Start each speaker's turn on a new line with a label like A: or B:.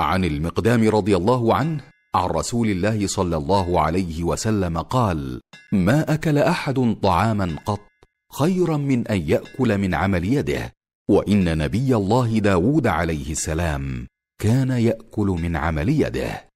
A: عن المقدام رضي الله عنه عن رسول الله صلى الله عليه وسلم قال ما اكل احد طعاما قط خيرا من ان ياكل من عمل يده وان نبي الله داود عليه السلام كان ياكل من عمل يده